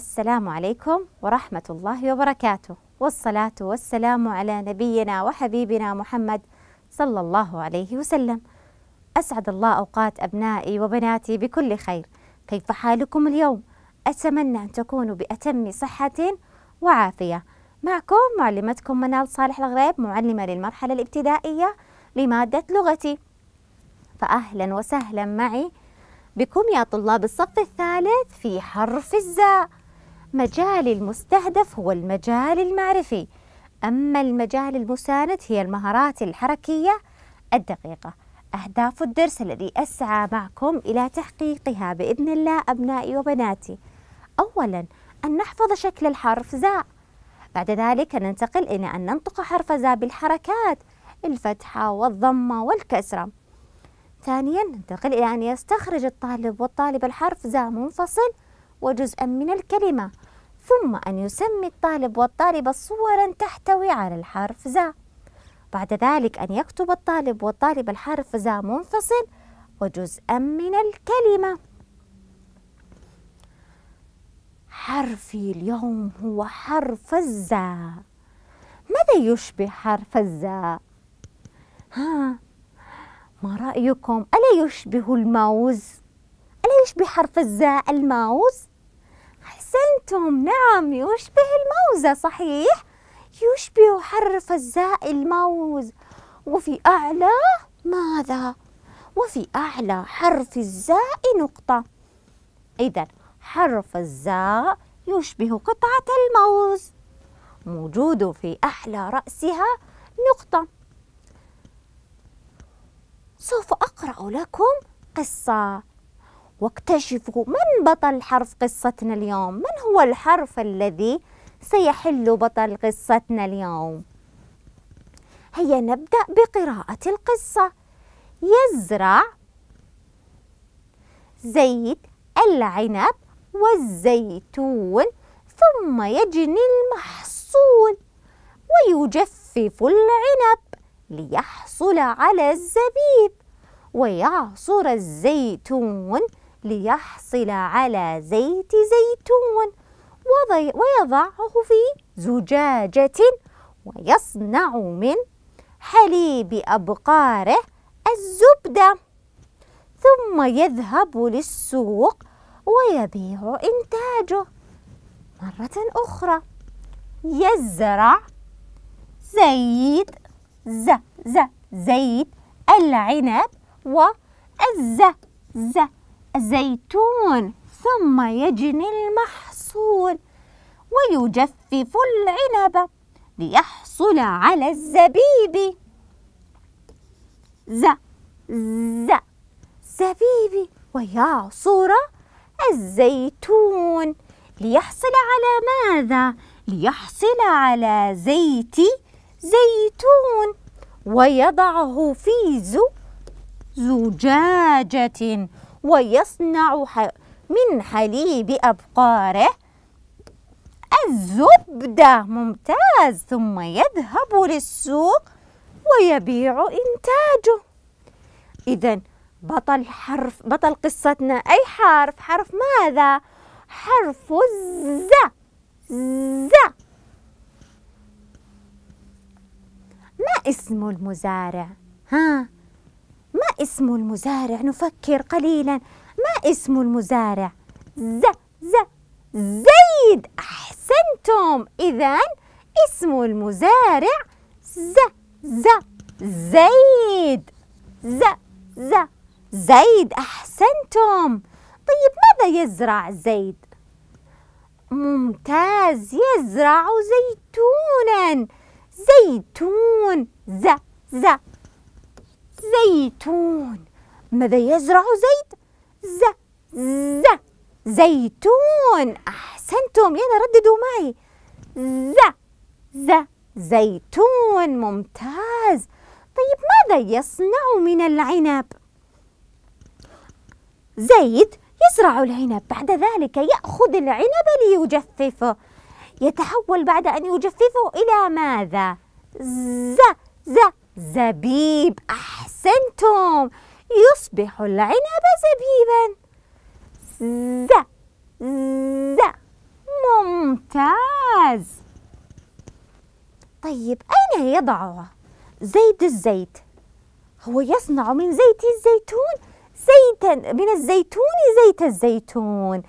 السلام عليكم ورحمة الله وبركاته والصلاة والسلام على نبينا وحبيبنا محمد صلى الله عليه وسلم أسعد الله أوقات أبنائي وبناتي بكل خير كيف حالكم اليوم؟ أتمنى أن تكونوا بأتم صحة وعافية معكم معلمتكم منال صالح الغريب معلمة للمرحلة الابتدائية لمادة لغتي فأهلا وسهلا معي بكم يا طلاب الصف الثالث في حرف الزاء مجال المستهدف هو المجال المعرفي أما المجال المساند هي المهارات الحركية الدقيقة أهداف الدرس الذي أسعى معكم إلى تحقيقها بإذن الله أبنائي وبناتي أولا أن نحفظ شكل الحرف زاء بعد ذلك ننتقل إلى أن ننطق حرف زاء بالحركات الفتحة والضمة والكسرة ثانيا ننتقل إلى أن يستخرج الطالب والطالب الحرف زاء منفصل وجزءا من الكلمة ثم أن يسمي الطالب والطالبة صورا تحتوي على الحرف ذا بعد ذلك أن يكتب الطالب والطالبة الحرف ذا منفصل وجزءا من الكلمة حرفي اليوم هو حرف الزا ماذا يشبه حرف الزا؟ ها ما رأيكم ألا يشبه الماوز؟ ألا يشبه حرف الزاء الماوز؟ أحسنتم نعم يشبه الموزة صحيح يشبه حرف الزاء الموز وفي أعلى ماذا؟ وفي أعلى حرف الزاء نقطة إذا حرف الزاء يشبه قطعة الموز موجود في أحلى رأسها نقطة سوف أقرأ لكم قصة واكتشفوا من بطل حرف قصتنا اليوم من هو الحرف الذي سيحل بطل قصتنا اليوم هيا نبدأ بقراءة القصة يزرع زيت العنب والزيتون ثم يجني المحصول ويجفف العنب ليحصل على الزبيب ويعصر الزيتون ليحصل على زيت زيتون ويضعه في زجاجة ويصنع من حليب أبقاره الزبدة ثم يذهب للسوق ويبيع إنتاجه مرة أخرى يزرع زيت ز ز زيت العنب والز ز الزيتون ثم يجني المحصول ويجفف العنب ليحصل على الزبيب ز ز زبيب ويعصر الزيتون ليحصل على ماذا؟ ليحصل على زيت زيتون ويضعه في زجاجة ويصنع من حليب أبقاره الزبدة ممتاز ثم يذهب للسوق ويبيع إنتاجه إذا بطل حرف بطل قصتنا أي حرف حرف ماذا حرف الز ز ما اسم المزارع ها اسم المزارع نفكر قليلا ما اسم المزارع ز ز زيد أحسنتم إذا اسم المزارع ز ز زيد ز ز زيد أحسنتم طيب ماذا يزرع زيد؟ ممتاز يزرع زيتونا زيتون ز ز زيتون ماذا يزرع زيد ز ز زيتون أحسنتم يلا رددوا معي ز ز زيتون ممتاز طيب ماذا يصنع من العنب زيد يزرع العنب بعد ذلك يأخذ العنب ليجففه يتحول بعد أن يجففه إلى ماذا ز ز زبيب أحسنتم يصبح العنب زبيبا ز ز ممتاز طيب أين يضعه زيت الزيت هو يصنع من زيت الزيتون زيتا من الزيتون زيت الزيتون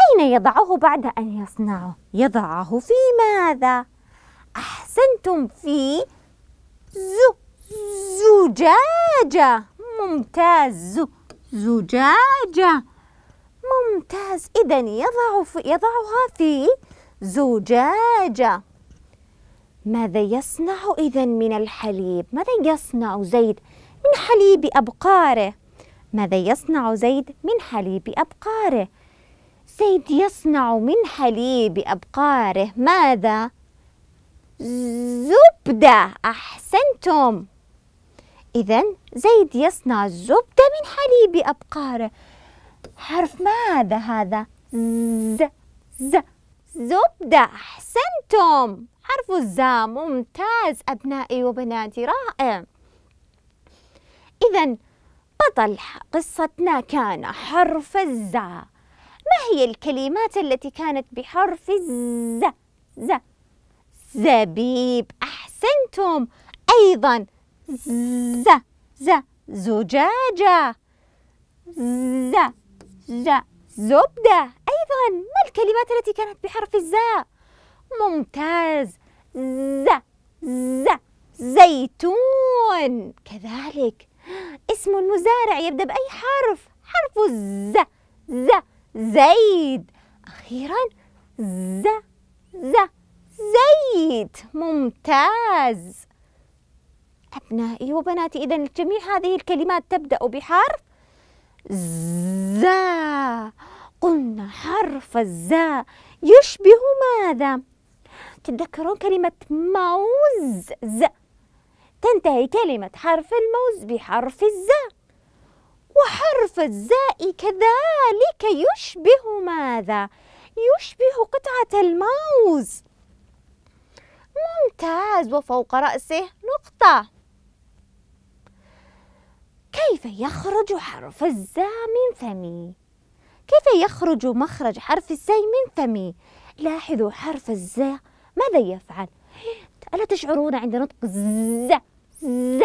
أين يضعه بعد أن يصنعه؟ يضعه في ماذا؟ أحسنتم في زو زجاجة ممتاز زو زجاجة ممتاز إذا يضع في يضعها في زجاجة ماذا يصنع إذا من الحليب؟ ماذا يصنع زيد من حليب أبقاره؟ ماذا يصنع زيد من حليب أبقاره؟ زيد يصنع من حليب أبقاره ماذا؟ زبدة أحسنتم إذا زيد يصنع الزبدة من حليب أبقاره حرف ماذا هذا؟ ز ز زبدة أحسنتم حرف الزا ممتاز أبنائي وبناتي رائع إذا بطل قصتنا كان حرف الزا ما هي الكلمات التي كانت بحرف الز ز زبيب أحسنتم أيضا ز ز زجاجة ز ز زبدة أيضا ما الكلمات التي كانت بحرف الزاء ممتاز ز ز زيتون كذلك اسم المزارع يبدأ بأي حرف حرف ز ز زيد أخيرا ز ز جيد ممتاز أبنائي وبناتي إذا جميع هذه الكلمات تبدأ بحرف زا قلنا حرف الزا يشبه ماذا؟ تتذكرون كلمة موز ز تنتهي كلمة حرف الموز بحرف الزا وحرف الزاء كذلك يشبه ماذا؟ يشبه قطعة الموز ممتاز وفوق رأسه نقطة كيف يخرج حرف الزا من فمي؟ كيف يخرج مخرج حرف الزا من فمي؟ لاحظوا حرف الزا ماذا يفعل؟ ألا تشعرون عند نطق ز ز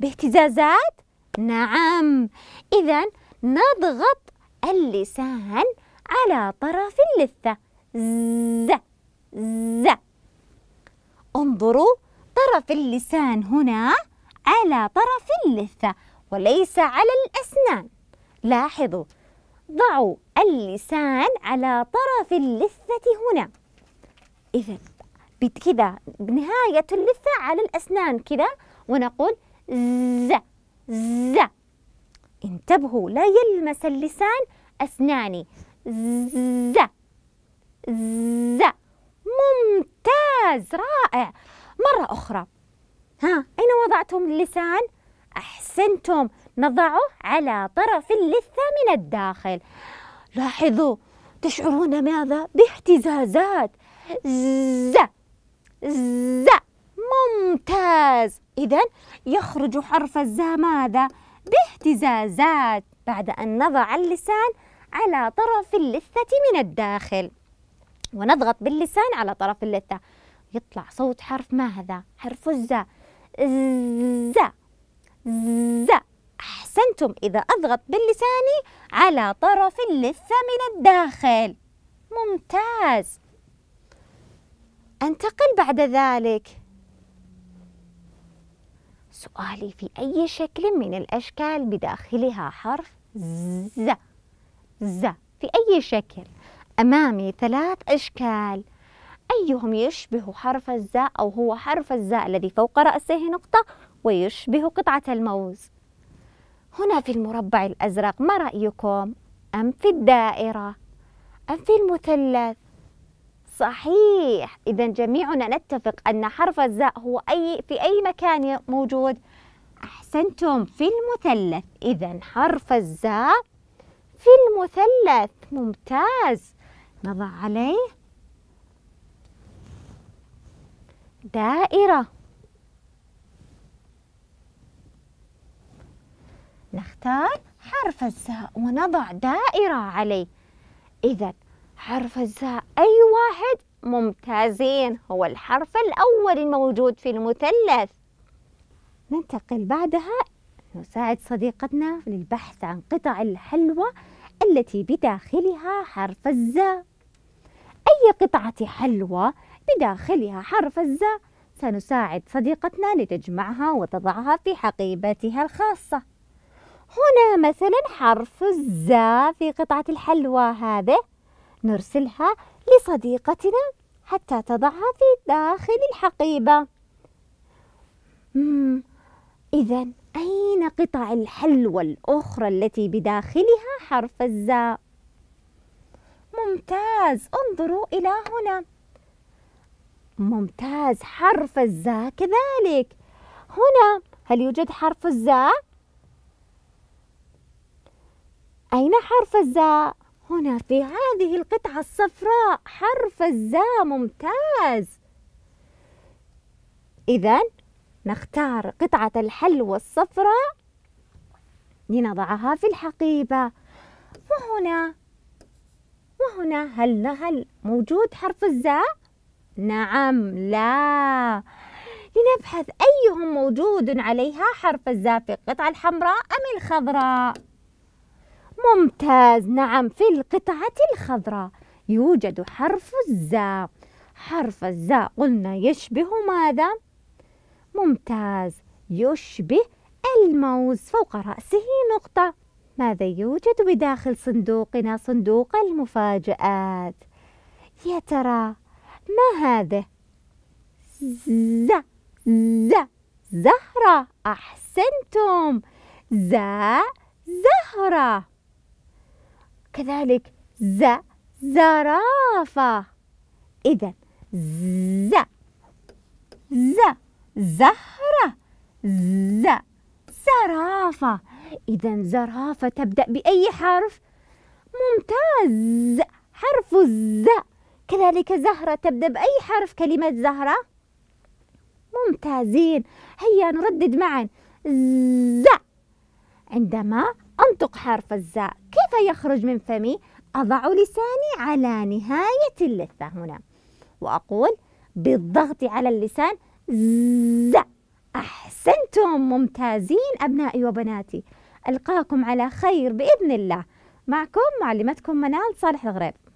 باهتزازات؟ نعم إذا نضغط اللسان على طرف اللثة ز ز انظروا طرف اللسان هنا على طرف اللثة وليس على الأسنان لاحظوا ضعوا اللسان على طرف اللثة هنا إذا كذا بنهاية اللثة على الأسنان كذا ونقول ز ز انتبهوا لا يلمس اللسان أسناني ز ز ممتاز ممتاز رائع مرة أخرى ها أين وضعتم اللسان؟ أحسنتم نضعه على طرف اللثة من الداخل لاحظوا تشعرون ماذا؟ باهتزازات ز ز ممتاز إذا يخرج حرف الزا ماذا؟ باهتزازات بعد أن نضع اللسان على طرف اللثة من الداخل ونضغط باللسان على طرف اللثة يطلع صوت حرف ما هذا حرف الزا الزا زا أحسنتم إذا أضغط باللسان على طرف اللثة من الداخل ممتاز أنتقل بعد ذلك سؤالي في أي شكل من الأشكال بداخلها حرف ز ز في أي شكل أمامي ثلاث أشكال أيهم يشبه حرف الزاء أو هو حرف الزاء الذي فوق رأسه نقطة ويشبه قطعة الموز هنا في المربع الأزرق ما رأيكم؟ أم في الدائرة؟ أم في المثلث؟ صحيح إذا جميعنا نتفق أن حرف الزاء هو أي في أي مكان موجود أحسنتم في المثلث إذا حرف الزاء في المثلث ممتاز نضع عليه دائرة نختار حرف الزاء ونضع دائرة عليه إذا حرف الزاء أي واحد ممتازين هو الحرف الأول الموجود في المثلث ننتقل بعدها نساعد صديقتنا للبحث عن قطع الحلوى التي بداخلها حرف الزاء أي قطعة حلوى بداخلها حرف الزاء سنساعد صديقتنا لتجمعها وتضعها في حقيبتها الخاصة هنا مثلا حرف الزاء في قطعة الحلوى هذه نرسلها لصديقتنا حتى تضعها في داخل الحقيبة إذا أين قطع الحلوى الأخرى التي بداخلها حرف الزاء؟ ممتاز انظروا إلى هنا ممتاز حرف الزاء كذلك هنا هل يوجد حرف الزاء؟ أين حرف الزاء؟ هنا في هذه القطعة الصفراء حرف الزاء ممتاز إذا نختار قطعة الحلوى الصفراء لنضعها في الحقيبة وهنا وهنا هل هل موجود حرف الزاء؟ نعم لا لنبحث أيهم موجود عليها حرف الزاف القطعة الحمراء أم الخضراء ممتاز نعم في القطعة الخضراء يوجد حرف الزاء حرف الزاء قلنا يشبه ماذا؟ ممتاز يشبه الموز فوق رأسه نقطة ماذا يوجد بداخل صندوقنا صندوق المفاجآت؟ يا ترى ما هذه ز ز زهرة أحسنتم ز زهرة كذلك ز زرافة إذا ز ز زهرة ز زرافة إذا زرافة تبدأ بأي حرف؟ ممتاز حرف الزأ كذلك زهرة تبدأ بأي حرف كلمة زهرة ممتازين هيا نردد معا ز عندما أنطق حرف الزاء كيف يخرج من فمي؟ أضع لساني على نهاية اللثة هنا وأقول بالضغط على اللسان ز أحسنتم ممتازين أبنائي وبناتي ألقاكم على خير بإذن الله معكم معلمتكم منال صالح الغريب